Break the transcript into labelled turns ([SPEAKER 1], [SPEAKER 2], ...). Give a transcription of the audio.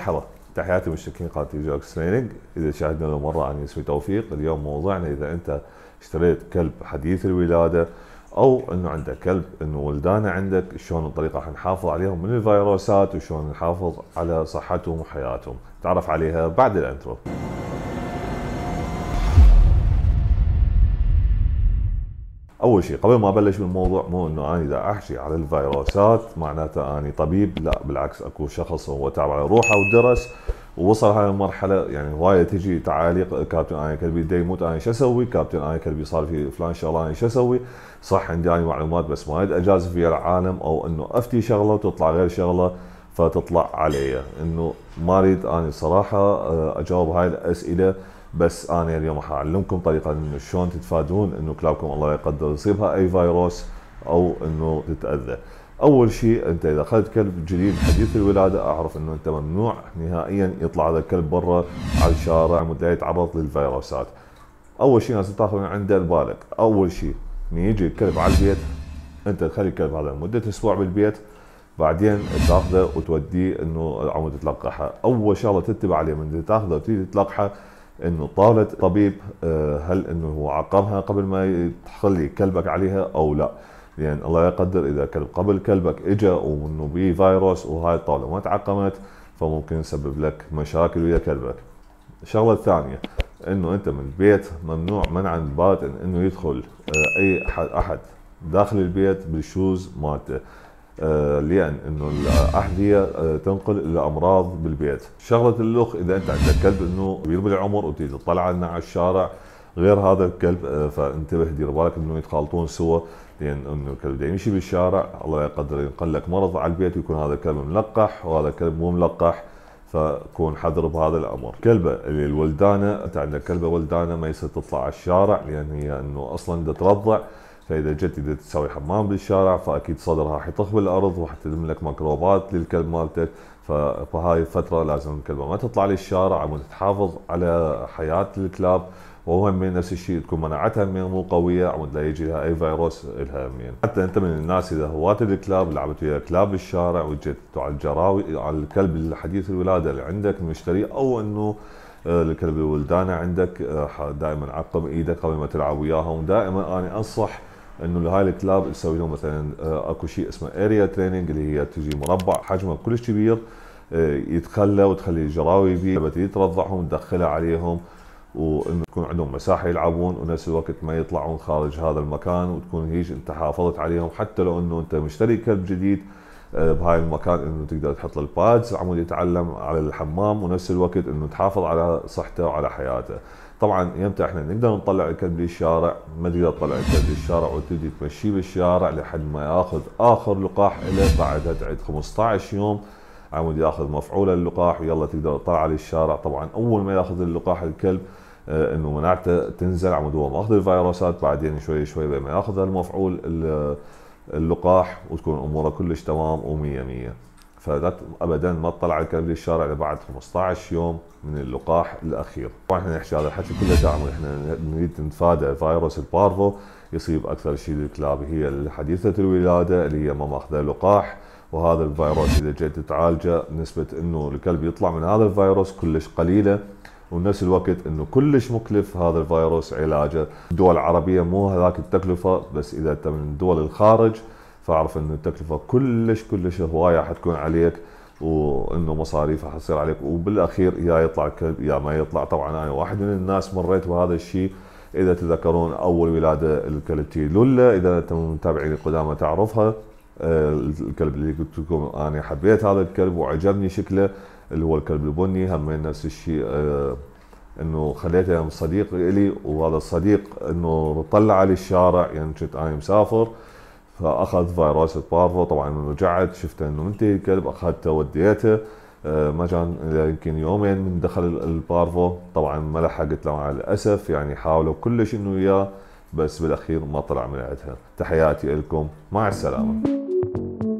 [SPEAKER 1] مرحبا تحياتي مشتركين قناه تيجي اكس تريننج اذا شاهدنا مرة عن اسمي توفيق اليوم موضوعنا اذا انت اشتريت كلب حديث الولاده او انه عندك كلب انه ولدانه عندك شلون الطريقه راح نحافظ عليهم من الفيروسات وشلون نحافظ على صحتهم وحياتهم تعرف عليها بعد الانترو اول شيء قبل ما ابلش بالموضوع مو انه انا اذا احشي على الفيروسات معناته اني طبيب لا بالعكس اكو شخص هو تعب على روحه ودرس ووصل هاي المرحله يعني هواي تجي تعاليق كابتن انا كلبي دا يموت انا شو اسوي؟ كابتن انا كلبي صار في فلان شغله انا شو اسوي؟ صح عندي انا معلومات بس ما اجازف فيها العالم او انه افتي شغله وتطلع غير شغله فتطلع علي انه ما اريد انا صراحه آه، اجاوب هاي الاسئله بس انا اليوم راح اعلمكم طريقه انه شلون تتفادون انه كلابكم الله لا يقدر يصيبها اي فيروس او انه تتاذى. اول شيء انت اذا اخذت كلب جديد حديث الولاده اعرف انه انت ممنوع نهائيا يطلع هذا الكلب برا على الشارع مدة يتعرض للفيروسات. اول شيء لازم تاخذ من عنده البالغ، اول شيء من يجي الكلب على البيت انت تخلي الكلب هذا لمده اسبوع بالبيت بعدين تاخذه وتوديه انه عمود تلقحه، اول شغله تتبع عليه من تاخذه وتيجي تلقحه انه طالت طبيب آه، هل انه هو عقمها قبل ما تخلي كلبك عليها او لا لان يعني الله يقدر اذا كلب قبل كلبك اجى وانه بيه فيروس وهاي الطاوله ما تعقمت فممكن يسبب لك مشاكل ويا كلبك الشغله الثانيه انه انت من البيت ممنوع منعا باتا انه يدخل آه، اي احد داخل البيت بالشوز مالته آه، لان انه الاحذيه آه، تنقل الامراض بالبيت شغله اللخ اذا انت عندك كلب انه كبير بالعمر وتيجي تطلع عنه على الشارع غير هذا الكلب آه، فانتبه دير بالك انه يتخالطون سوا لان انه الكلب يمشي بالشارع الله لا يقدر ينقل لك مرض على البيت ويكون هذا الكلب ملقح وهذا الكلب مو ملقح فكون حذر بهذا الامر كلبه اللي الولدانه انت عندك كلبه ولدانه ما يصير تطلع على الشارع لان هي انه اصلا ترضع فإذا جت بدها تسوي حمام بالشارع فأكيد صدرها حيطخ بالأرض لك ميكروبات للكلب مالتك فهاي الفترة لازم الكلبة ما تطلع للشارع او تحافظ على حياة الكلاب وهم نفس الشيء تكون مناعتها من مو قويه عمود لا يجي لها اي فيروس لها مين حتى انت من الناس اذا هواة الكلاب لعبت ويا كلاب بالشارع وجيت على الجراوي على الكلب الحديث الولاده اللي عندك مشتري او انه آه، الكلب الولدانه عندك آه، دائما عقم ايدك قبل ما تلعب وياهم دائما انا انصح انه هاي الكلاب يسوي لهم مثلا آه، اكو شيء اسمه اريا تريننج اللي هي تجي مربع حجمه كلش كبير آه، يتخلى وتخلي الجراوي بيه لما ترضعهم تدخلها عليهم وانه تكون عندهم مساحه يلعبون ونفس الوقت ما يطلعون خارج هذا المكان وتكون هيج انت حافظت عليهم حتى لو انه انت مشتري كلب جديد آه، بهاي المكان انه تقدر تحط البادز عمود يتعلم على الحمام ونفس الوقت انه تحافظ على صحته وعلى حياته طبعا يمتى احنا نقدر نطلع الكلب للشارع ما تقدر تطلع الكلب للشارع وتبدي تمشيه بالشارع لحد ما ياخذ اخر لقاح له بعدها تعد 15 يوم عمود ياخذ مفعول اللقاح ويلا تقدر تطلع للشارع طبعا اول ما ياخذ اللقاح الكلب آه، انه مناعته تنزل عمود هو ماخذ الفيروسات بعدين شوي شوي بما ياخذ المفعول اللقاح وتكون امورها كلش تمام و100 100 فلا ابدا ما تطلع على كبد الشارع الا بعد 15 يوم من اللقاح الاخير. طبعا احنا نحكي هذا الحكي كله دعم احنا نريد نتفادى فيروس البارفو يصيب اكثر شيء الكلاب هي الحديثه الولاده اللي هي ما ماخذه لقاح وهذا الفيروس اذا جيت تعالجه نسبه انه الكلب يطلع من هذا الفيروس كلش قليله ونفس الوقت انه كلش مكلف هذا الفيروس علاجه الدول العربيه مو هذاك التكلفه بس اذا انت من دول الخارج فاعرف انه التكلفه كلش كلش هوايه حتكون عليك وانه مصاريفها حتصير عليك وبالاخير يا يطلع كلب يا ما يطلع طبعا انا واحد من الناس مريت بهذا الشيء اذا تذكرون اول ولاده الكلبتي لولا اذا انت متابعيني قدامى تعرفها آه، الكلب اللي قلت لكم انا حبيت هذا الكلب وعجبني شكله اللي هو الكلب البني هم نفس الشيء آه، انه خليته صديق لي وهذا الصديق انه طلع على الشارع يعني كنت انا مسافر فاخذ فيروس بارفو طبعا رجعت شفت انه منتهي الكلب اخذته وديته آه، ما كان يمكن يومين من دخل البارفو طبعا ما لحقت له مع الاسف يعني حاولوا كلش انه وياه بس بالاخير ما طلع من عندها تحياتي لكم مع السلامه